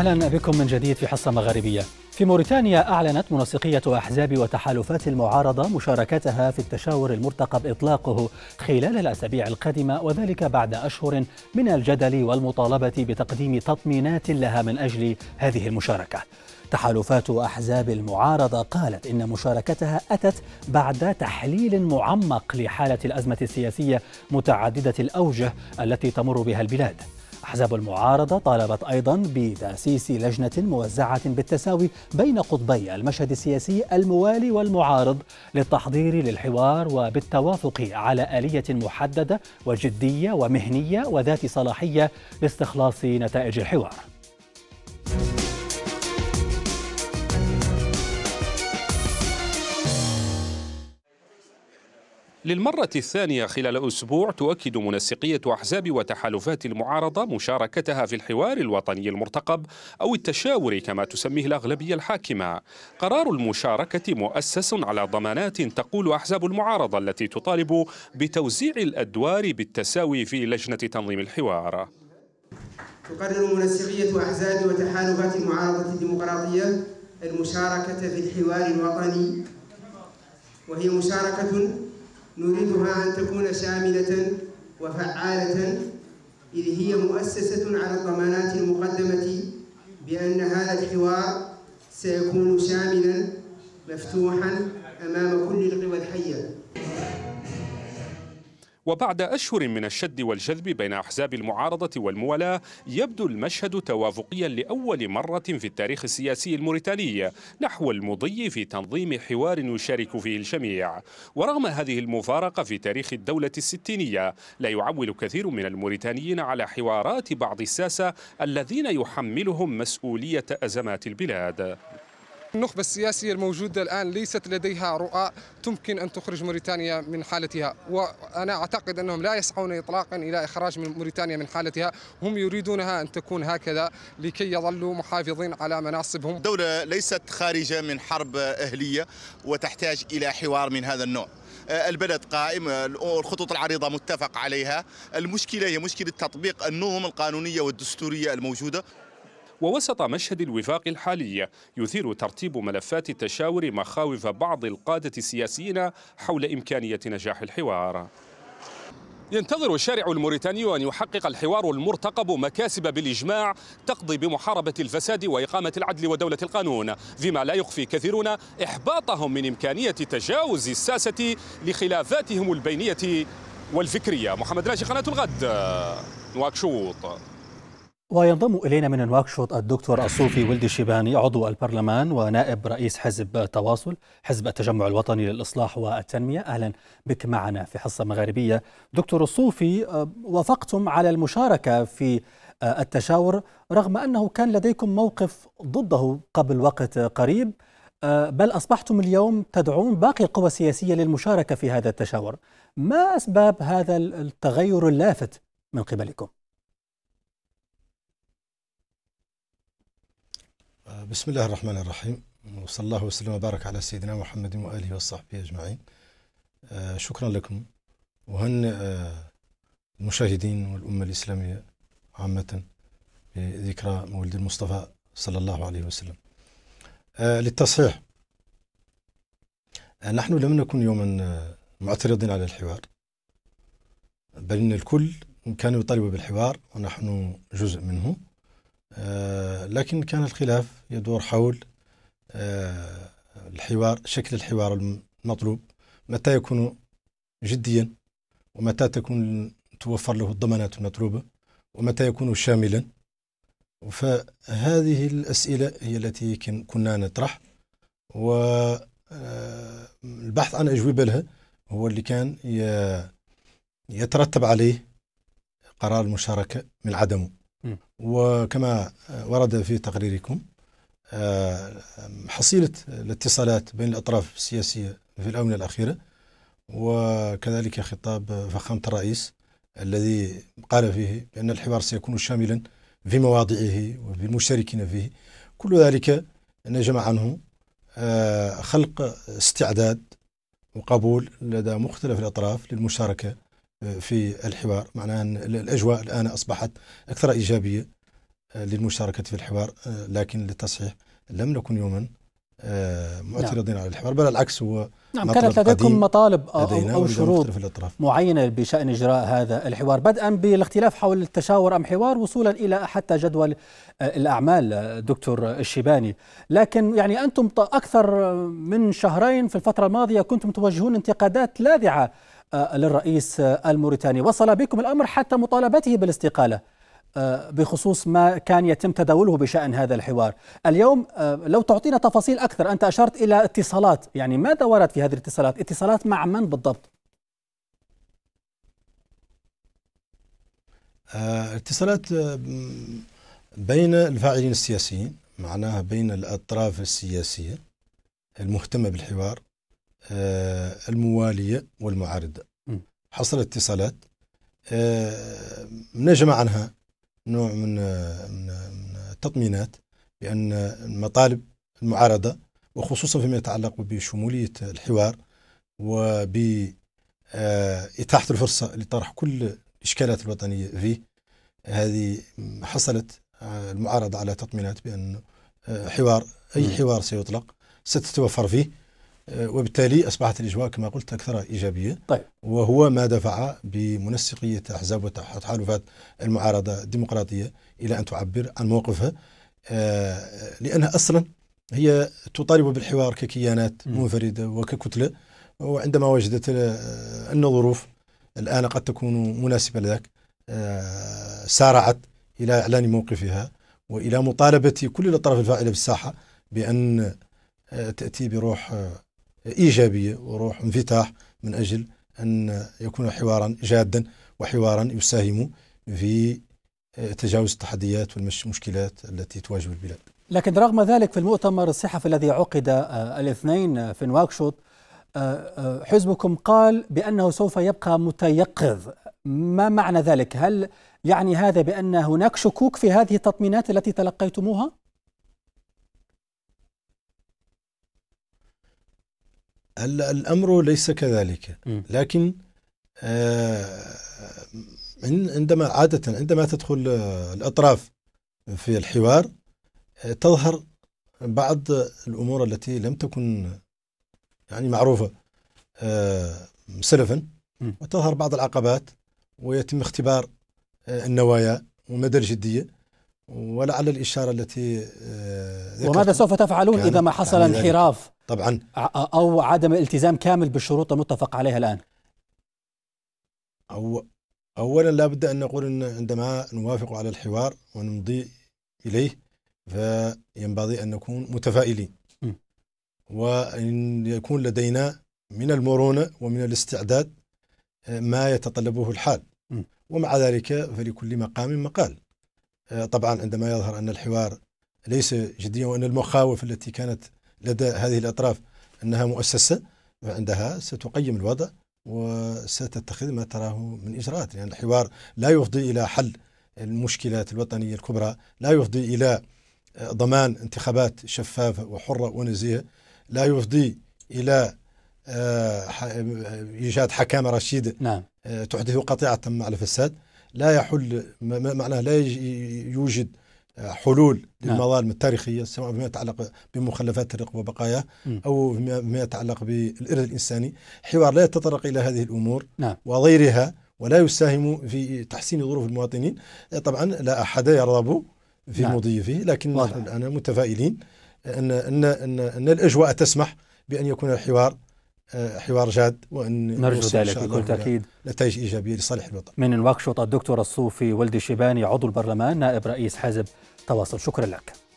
أهلا بكم من جديد في حصة مغاربية في موريتانيا أعلنت منسقية أحزاب وتحالفات المعارضة مشاركتها في التشاور المرتقب إطلاقه خلال الأسابيع القادمة وذلك بعد أشهر من الجدل والمطالبة بتقديم تطمينات لها من أجل هذه المشاركة تحالفات أحزاب المعارضة قالت إن مشاركتها أتت بعد تحليل معمق لحالة الأزمة السياسية متعددة الأوجه التي تمر بها البلاد أحزاب المعارضة طالبت أيضا بتأسيس لجنة موزعة بالتساوي بين قطبي المشهد السياسي الموالي والمعارض للتحضير للحوار وبالتوافق على آلية محددة وجدية ومهنية وذات صلاحية لاستخلاص نتائج الحوار للمرة الثانية خلال أسبوع تؤكد منسقية أحزاب وتحالفات المعارضة مشاركتها في الحوار الوطني المرتقب أو التشاور كما تسميه الأغلبية الحاكمة قرار المشاركة مؤسس على ضمانات تقول أحزاب المعارضة التي تطالب بتوزيع الأدوار بالتساوي في لجنة تنظيم الحوار تقرر منسقية أحزاب وتحالفات المعارضة الديمقراطية المشاركة في الحوار الوطني وهي مشاركة نريدها أن تكون شاملة وفعالة إذ هي مؤسسة على الضمانات المقدمة بأن هذا الحوار سيكون شاملا مفتوحا أمام كل القوى الحية وبعد أشهر من الشد والجذب بين أحزاب المعارضة والموالاة يبدو المشهد توافقيا لأول مرة في التاريخ السياسي الموريتاني نحو المضي في تنظيم حوار يشارك فيه الجميع ورغم هذه المفارقة في تاريخ الدولة الستينية لا يعول كثير من الموريتانيين على حوارات بعض الساسة الذين يحملهم مسؤولية أزمات البلاد النخبة السياسية الموجودة الآن ليست لديها رؤى تمكن أن تخرج موريتانيا من حالتها وأنا أعتقد أنهم لا يسعون إطلاقا إلى إخراج من موريتانيا من حالتها هم يريدونها أن تكون هكذا لكي يظلوا محافظين على مناصبهم دولة ليست خارجة من حرب أهلية وتحتاج إلى حوار من هذا النوع البلد قائم الخطوط العريضة متفق عليها المشكلة هي مشكلة تطبيق النظم القانونية والدستورية الموجودة ووسط مشهد الوفاق الحالي يثير ترتيب ملفات التشاور مخاوف بعض القادة السياسيين حول إمكانية نجاح الحوار ينتظر الشارع الموريتاني أن يحقق الحوار المرتقب مكاسب بالإجماع تقضي بمحاربة الفساد وإقامة العدل ودولة القانون فيما لا يخفي كثيرون إحباطهم من إمكانية تجاوز الساسة لخلافاتهم البينية والفكرية محمد راشي قناة الغد نواكشوط وينضم إلينا من نواكشوط الدكتور الصوفي ولد الشيباني عضو البرلمان ونائب رئيس حزب تواصل حزب التجمع الوطني للإصلاح والتنمية أهلا بك معنا في حصة مغاربية دكتور الصوفي آه، وافقتم على المشاركة في آه، التشاور رغم أنه كان لديكم موقف ضده قبل وقت قريب آه، بل أصبحتم اليوم تدعون باقي القوى السياسية للمشاركة في هذا التشاور ما أسباب هذا التغير اللافت من قبلكم؟ بسم الله الرحمن الرحيم وصلى الله وسلم وبارك على سيدنا محمد وآله وصحبه أجمعين آه، شكرا لكم وهن آه، المشاهدين والأمة الإسلامية عامة بذكرى مولد المصطفى صلى الله عليه وسلم آه، للتصحيح نحن لم نكن يوما معترضين على الحوار بل إن الكل كان يطالب بالحوار ونحن جزء منه آه، لكن كان الخلاف يدور حول آه، الحوار شكل الحوار المطلوب متى يكون جديا ومتى تكون توفر له الضمانات المطلوبة ومتى يكون شاملا فهذه الأسئلة هي التي كنا نطرح والبحث آه، عن أجوبة لها هو اللي كان يترتب عليه قرار المشاركة من عدمه وكما ورد في تقريركم آه، حصيلة الاتصالات بين الأطراف السياسية في الآونة الأخيرة وكذلك خطاب فخامة الرئيس الذي قال فيه بأن الحوار سيكون شاملا في مواضعه وفي المشاركين فيه كل ذلك نجم عنه آه، خلق استعداد وقبول لدى مختلف الأطراف للمشاركة في الحوار معناه أن الأجواء الآن أصبحت أكثر إيجابية آه، للمشاركة في الحوار آه، لكن للتصحيح لم نكن يوما آه، نعم. معترضين نعم. على الحوار بل العكس هو نعم كانت لديكم مطالب أو, أو شروط معينة بشأن إجراء هذا الحوار بدءا بالاختلاف حول التشاور أم حوار وصولا إلى حتى جدول الأعمال دكتور الشيباني لكن يعني أنتم أكثر من شهرين في الفترة الماضية كنتم توجهون انتقادات لاذعة آه، للرئيس آه، الموريتاني وصل بكم الأمر حتى مطالبته بالاستقالة آه، بخصوص ما كان يتم تداوله بشأن هذا الحوار اليوم لو تعطينا تفاصيل أكثر أنت أشرت إلى اتصالات يعني ماذا ورد في هذه الاتصالات اتصالات مع من بالضبط اتصالات بين الفاعلين السياسيين معناها بين الأطراف السياسية المهتمة بالحوار آه، الموالية والمعارضة حصلت اتصالات آه، نجم عنها نوع من آه، من التطمينات بأن مطالب المعارضة وخصوصا فيما يتعلق بشمولية الحوار إتاحة الفرصة لطرح كل الإشكالات الوطنية فيه هذه حصلت المعارضة على تطمينات بأن حوار أي حوار سيطلق ستتوفر فيه وبالتالي اصبحت الاجواء كما قلت اكثر ايجابيه طيب. وهو ما دفع بمنسقيه احزاب وتحالفات المعارضه الديمقراطيه الى ان تعبر عن موقفها آه، لانها اصلا هي تطالب بالحوار ككيانات منفرده وككتله وعندما وجدت آه، ان الظروف الان قد تكون مناسبه لذلك آه، سارعت الى اعلان موقفها والى مطالبه كل الاطراف الفاعله بالساحه بان تاتي بروح إيجابية وروح انفتاح من أجل أن يكون حوارا جادا وحوارا يساهم في آه، تجاوز التحديات والمشكلات التي تواجه البلاد لكن رغم ذلك في المؤتمر الصحفي الذي عقد آه، الاثنين آه، في نواكشوط حزبكم قال بأنه سوف يبقى متيقظ ما معنى ذلك؟ هل يعني هذا بأن هناك شكوك في هذه التطمينات التي تلقيتموها؟ هلا الامر ليس كذلك لكن آه، عندما عاده عندما تدخل آه، الاطراف في الحوار آه، تظهر بعض الامور التي لم تكن يعني معروفه سلفا وتظهر بعض العقبات ويتم اختبار النوايا ومدى الجديه ولعل الاشاره التي وماذا سوف تفعلون اذا ما حصل انحراف طبعا أو عدم الالتزام كامل بالشروط المتفق عليها الآن أو أولا لا بد أن نقول أن عندما نوافق على الحوار ونمضي إليه فينبغي أن نكون متفائلين وأن يكون لدينا من المرونة ومن الاستعداد آه، ما يتطلبه الحال ومع ذلك فلكل مقام مقال آه، طبعا عندما يظهر أن الحوار ليس جديا وأن المخاوف التي كانت لدى هذه الأطراف أنها مؤسسة عندها ستقيم الوضع وستتخذ ما تراه من إجراءات لأن يعني الحوار لا يفضي إلى حل المشكلات الوطنية الكبرى لا يفضي إلى ضمان انتخابات شفافة وحرة ونزيهة لا يفضي إلى آه، إيجاد حكامة رشيدة نعم. آه، تحدث قطيعة مع الفساد لا يحل معناه لا يوجد حلول نعم. للمظالم التاريخية سواء فيما يتعلق بمخلفات الرق وبقايا أو فيما يتعلق بالإرث الإنساني حوار لا يتطرق إلى هذه الأمور نعم. وغيرها ولا يساهم في تحسين ظروف المواطنين طبعا لا أحد يرغب في نعم. المضي فيه لكن نحن الآن متفائلين أن, أن, أن, أن الأجواء تسمح بأن يكون الحوار حوار جاد وان نرجو ذلك بكل تاكيد نتائج ايجابيه لصالح الوطن. من نواكشوط الدكتور الصوفي ولدي الشيباني عضو البرلمان نائب رئيس حزب تواصل شكرا لك.